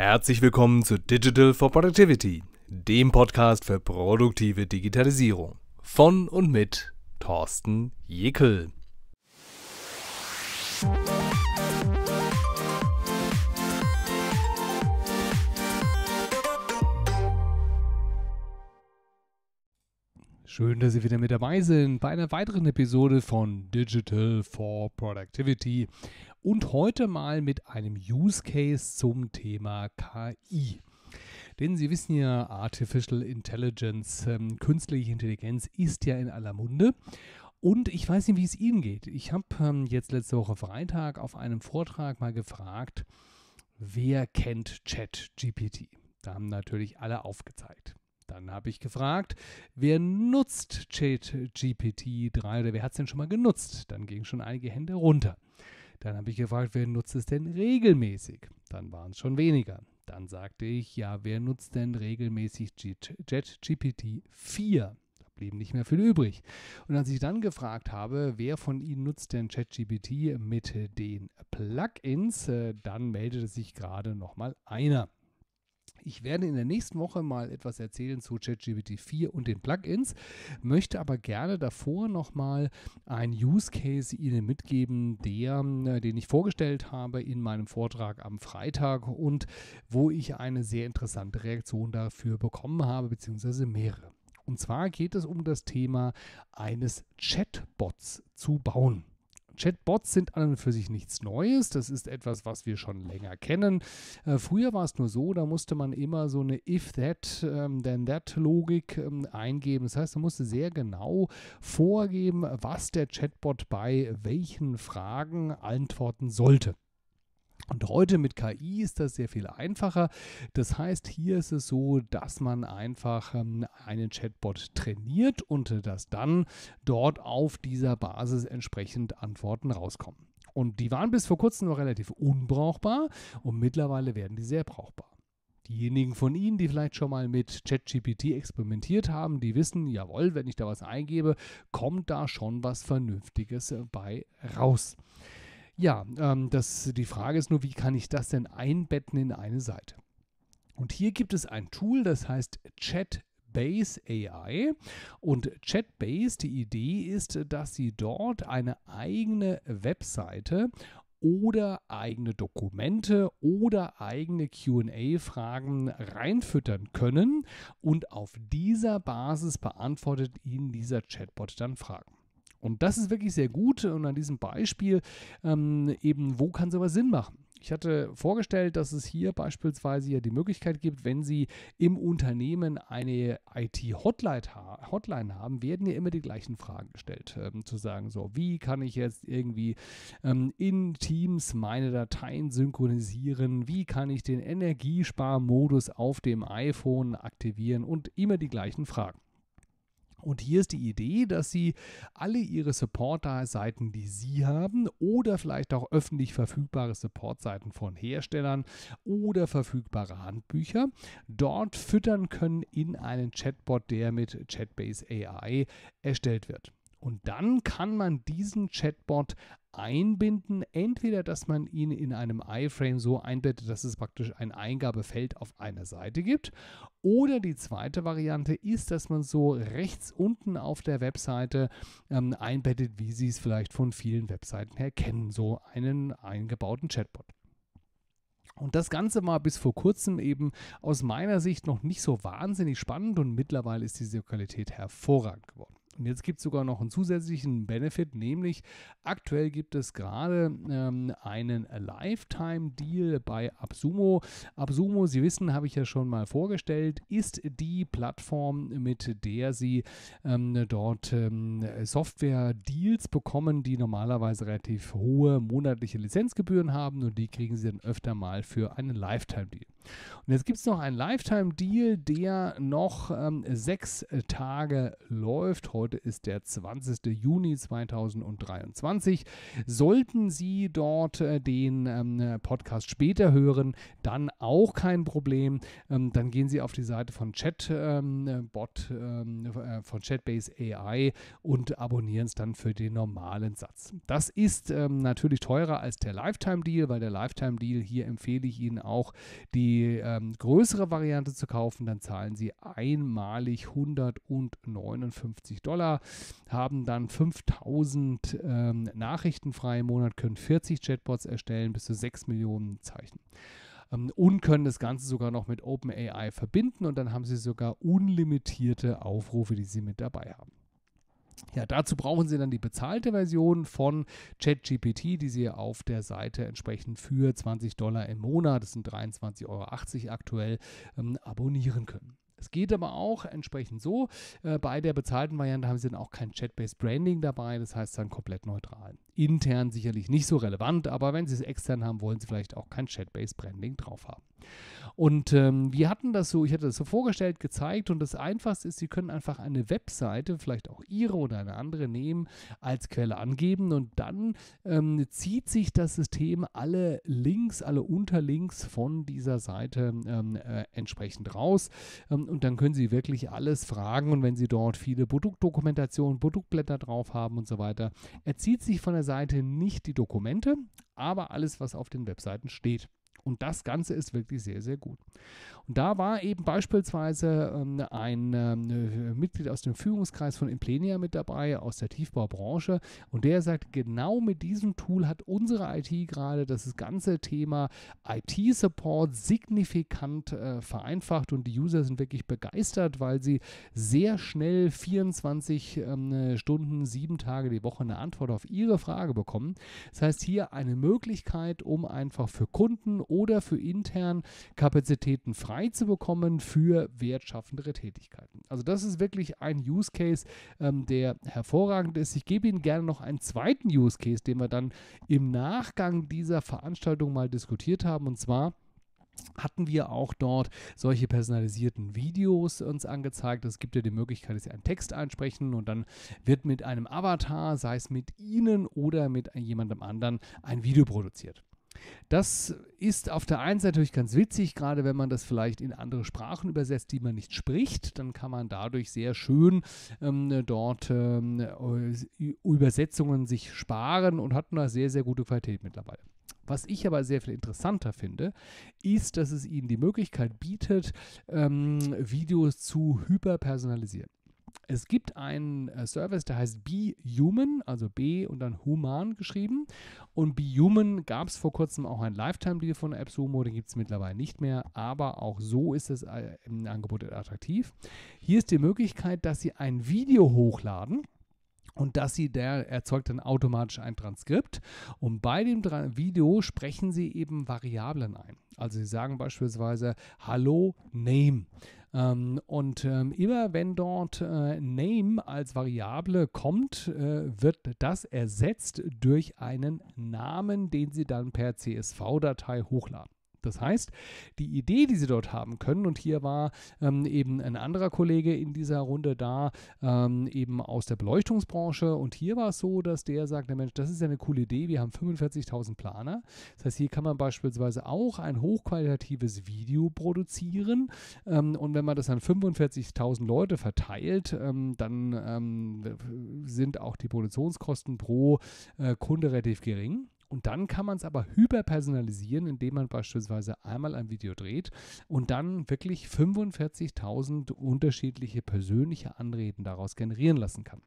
Herzlich willkommen zu Digital for Productivity, dem Podcast für produktive Digitalisierung von und mit Thorsten Jekyll. Schön, dass Sie wieder mit dabei sind bei einer weiteren Episode von Digital for Productivity und heute mal mit einem Use Case zum Thema KI. Denn Sie wissen ja, Artificial Intelligence, ähm, künstliche Intelligenz ist ja in aller Munde. Und ich weiß nicht, wie es Ihnen geht. Ich habe ähm, jetzt letzte Woche Freitag auf einem Vortrag mal gefragt, wer kennt ChatGPT? Da haben natürlich alle aufgezeigt. Dann habe ich gefragt, wer nutzt ChatGPT 3 oder wer hat es denn schon mal genutzt? Dann gingen schon einige Hände runter. Dann habe ich gefragt, wer nutzt es denn regelmäßig? Dann waren es schon weniger. Dann sagte ich, ja, wer nutzt denn regelmäßig JetGPT 4? Da blieben nicht mehr viel übrig. Und als ich dann gefragt habe, wer von Ihnen nutzt denn ChatGPT mit den Plugins, äh, dann meldete sich gerade nochmal einer. Ich werde in der nächsten Woche mal etwas erzählen zu ChatGPT 4 und den Plugins, möchte aber gerne davor nochmal einen Use Case Ihnen mitgeben, der, äh, den ich vorgestellt habe in meinem Vortrag am Freitag und wo ich eine sehr interessante Reaktion dafür bekommen habe, beziehungsweise mehrere. Und zwar geht es um das Thema eines Chatbots zu bauen. Chatbots sind an und für sich nichts Neues. Das ist etwas, was wir schon länger kennen. Äh, früher war es nur so, da musste man immer so eine If-That, ähm, then that-Logik ähm, eingeben. Das heißt, man musste sehr genau vorgeben, was der Chatbot bei welchen Fragen antworten sollte. Und heute mit KI ist das sehr viel einfacher. Das heißt, hier ist es so, dass man einfach ähm, einen Chatbot trainiert und äh, dass dann dort auf dieser Basis entsprechend Antworten rauskommen. Und die waren bis vor kurzem noch relativ unbrauchbar und mittlerweile werden die sehr brauchbar. Diejenigen von Ihnen, die vielleicht schon mal mit ChatGPT experimentiert haben, die wissen, jawohl, wenn ich da was eingebe, kommt da schon was Vernünftiges äh, bei raus. Ja, ähm, das, die Frage ist nur, wie kann ich das denn einbetten in eine Seite? Und hier gibt es ein Tool, das heißt Chat Base AI. Und ChatBase, die Idee ist, dass Sie dort eine eigene Webseite oder eigene Dokumente oder eigene QA-Fragen reinfüttern können und auf dieser Basis beantwortet Ihnen dieser Chatbot dann Fragen. Und das ist wirklich sehr gut und an diesem Beispiel ähm, eben, wo kann sowas Sinn machen? Ich hatte vorgestellt, dass es hier beispielsweise ja die Möglichkeit gibt, wenn Sie im Unternehmen eine IT-Hotline haben, werden ja immer die gleichen Fragen gestellt. Ähm, zu sagen, so, wie kann ich jetzt irgendwie ähm, in Teams meine Dateien synchronisieren? Wie kann ich den Energiesparmodus auf dem iPhone aktivieren? Und immer die gleichen Fragen. Und hier ist die Idee, dass Sie alle Ihre Supporter-Seiten, die Sie haben, oder vielleicht auch öffentlich verfügbare Support-Seiten von Herstellern oder verfügbare Handbücher dort füttern können in einen Chatbot, der mit ChatBase AI erstellt wird. Und dann kann man diesen Chatbot einbinden. Entweder, dass man ihn in einem iframe so einbettet, dass es praktisch ein Eingabefeld auf einer Seite gibt. Oder die zweite Variante ist, dass man so rechts unten auf der Webseite ähm, einbettet, wie Sie es vielleicht von vielen Webseiten her kennen, so einen eingebauten Chatbot. Und das Ganze war bis vor kurzem eben aus meiner Sicht noch nicht so wahnsinnig spannend und mittlerweile ist diese Qualität hervorragend geworden. Und jetzt gibt es sogar noch einen zusätzlichen Benefit, nämlich aktuell gibt es gerade ähm, einen Lifetime-Deal bei Absumo. Absumo, Sie wissen, habe ich ja schon mal vorgestellt, ist die Plattform, mit der Sie ähm, dort ähm, Software-Deals bekommen, die normalerweise relativ hohe monatliche Lizenzgebühren haben und die kriegen Sie dann öfter mal für einen Lifetime-Deal. Und jetzt gibt es noch einen Lifetime-Deal, der noch ähm, sechs Tage läuft. Heute ist der 20. Juni 2023. Sollten Sie dort äh, den ähm, Podcast später hören, dann auch kein Problem. Ähm, dann gehen Sie auf die Seite von Chatbot, ähm, ähm, äh, von Chatbase AI und abonnieren es dann für den normalen Satz. Das ist ähm, natürlich teurer als der Lifetime-Deal, weil der Lifetime-Deal hier empfehle ich Ihnen auch die ähm, größere Variante zu kaufen, dann zahlen sie einmalig 159 Dollar, haben dann 5000 ähm, Nachrichten frei im Monat, können 40 Chatbots erstellen, bis zu 6 Millionen Zeichen ähm, und können das Ganze sogar noch mit OpenAI verbinden und dann haben sie sogar unlimitierte Aufrufe, die sie mit dabei haben. Ja, dazu brauchen Sie dann die bezahlte Version von ChatGPT, die Sie auf der Seite entsprechend für 20 Dollar im Monat, das sind 23,80 Euro aktuell, ähm, abonnieren können. Es geht aber auch entsprechend so. Äh, bei der bezahlten Variante haben sie dann auch kein Chat-Based Branding dabei, das heißt dann komplett neutral. Intern sicherlich nicht so relevant, aber wenn sie es extern haben, wollen sie vielleicht auch kein Chat-Based Branding drauf haben. Und ähm, wir hatten das so, ich hatte das so vorgestellt, gezeigt und das Einfachste ist, Sie können einfach eine Webseite, vielleicht auch Ihre oder eine andere nehmen, als Quelle angeben und dann ähm, zieht sich das System alle Links, alle Unterlinks von dieser Seite ähm, äh, entsprechend raus. Ähm, und dann können Sie wirklich alles fragen und wenn Sie dort viele Produktdokumentationen, Produktblätter drauf haben und so weiter, erzieht sich von der Seite nicht die Dokumente, aber alles, was auf den Webseiten steht. Und das Ganze ist wirklich sehr, sehr gut. Und da war eben beispielsweise ähm, ein ähm, Mitglied aus dem Führungskreis von Implenia mit dabei, aus der Tiefbaubranche. Und der sagt, genau mit diesem Tool hat unsere IT gerade das ganze Thema IT-Support signifikant äh, vereinfacht. Und die User sind wirklich begeistert, weil sie sehr schnell 24 ähm, Stunden, sieben Tage die Woche eine Antwort auf ihre Frage bekommen. Das heißt, hier eine Möglichkeit, um einfach für Kunden oder für intern Kapazitäten frei zu bekommen für wertschaffendere Tätigkeiten. Also das ist wirklich ein Use Case, ähm, der hervorragend ist. Ich gebe Ihnen gerne noch einen zweiten Use Case, den wir dann im Nachgang dieser Veranstaltung mal diskutiert haben und zwar hatten wir auch dort solche personalisierten Videos uns angezeigt. Es gibt ja die Möglichkeit, dass Sie einen Text einsprechen und dann wird mit einem Avatar, sei es mit Ihnen oder mit jemandem anderen, ein Video produziert. Das ist auf der einen Seite natürlich ganz witzig, gerade wenn man das vielleicht in andere Sprachen übersetzt, die man nicht spricht, dann kann man dadurch sehr schön ähm, dort ähm, äh, Übersetzungen sich sparen und hat eine sehr, sehr gute Qualität mittlerweile. Was ich aber sehr viel interessanter finde, ist, dass es ihnen die Möglichkeit bietet, ähm, Videos zu hyperpersonalisieren es gibt einen äh, Service, der heißt Be Human, also B und dann Human geschrieben. Und Be Human gab es vor kurzem auch ein Lifetime-Deal von AppSumo, den gibt es mittlerweile nicht mehr, aber auch so ist es äh, im Angebot attraktiv. Hier ist die Möglichkeit, dass Sie ein Video hochladen und das sie, der erzeugt dann automatisch ein Transkript. Und bei dem Video sprechen sie eben Variablen ein. Also sie sagen beispielsweise Hallo Name. Ähm, und ähm, immer wenn dort äh, Name als Variable kommt, äh, wird das ersetzt durch einen Namen, den sie dann per CSV-Datei hochladen. Das heißt, die Idee, die sie dort haben können, und hier war ähm, eben ein anderer Kollege in dieser Runde da, ähm, eben aus der Beleuchtungsbranche, und hier war es so, dass der sagte, Mensch, das ist ja eine coole Idee, wir haben 45.000 Planer. Das heißt, hier kann man beispielsweise auch ein hochqualitatives Video produzieren, ähm, und wenn man das an 45.000 Leute verteilt, ähm, dann ähm, sind auch die Produktionskosten pro äh, Kunde relativ gering. Und dann kann man es aber hyperpersonalisieren, indem man beispielsweise einmal ein Video dreht und dann wirklich 45.000 unterschiedliche persönliche Anreden daraus generieren lassen kann.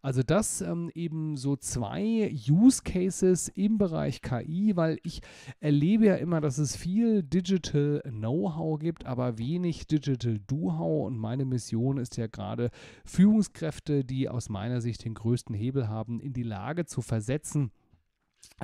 Also das ähm, eben so zwei Use Cases im Bereich KI, weil ich erlebe ja immer, dass es viel Digital Know-how gibt, aber wenig Digital Do-how und meine Mission ist ja gerade Führungskräfte, die aus meiner Sicht den größten Hebel haben, in die Lage zu versetzen,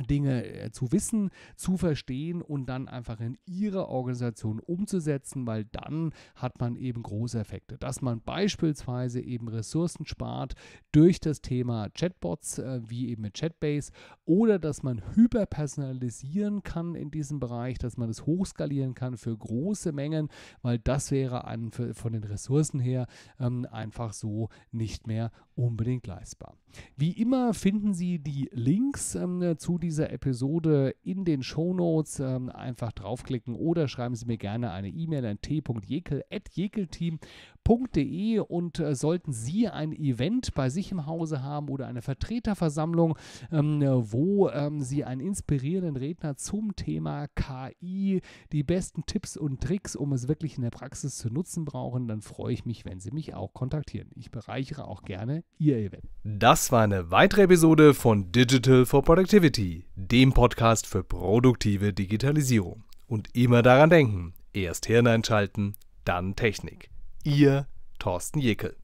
Dinge äh, zu wissen, zu verstehen und dann einfach in ihrer Organisation umzusetzen, weil dann hat man eben große Effekte. Dass man beispielsweise eben Ressourcen spart durch das Thema Chatbots, äh, wie eben mit Chatbase, oder dass man hyperpersonalisieren kann in diesem Bereich, dass man es das hochskalieren kann für große Mengen, weil das wäre an, von den Ressourcen her ähm, einfach so nicht mehr unbedingt leistbar. Wie immer finden Sie die Links ähm, zu zu dieser Episode in den Shownotes. Ähm, einfach draufklicken oder schreiben Sie mir gerne eine E-Mail an t.jekel.jekelteam.de und äh, sollten Sie ein Event bei sich im Hause haben oder eine Vertreterversammlung, ähm, wo ähm, Sie einen inspirierenden Redner zum Thema KI, die besten Tipps und Tricks, um es wirklich in der Praxis zu nutzen brauchen, dann freue ich mich, wenn Sie mich auch kontaktieren. Ich bereichere auch gerne Ihr Event. Das war eine weitere Episode von Digital for Productivity dem Podcast für produktive Digitalisierung. Und immer daran denken, erst Hirn einschalten, dann Technik. Ihr Thorsten Jekel.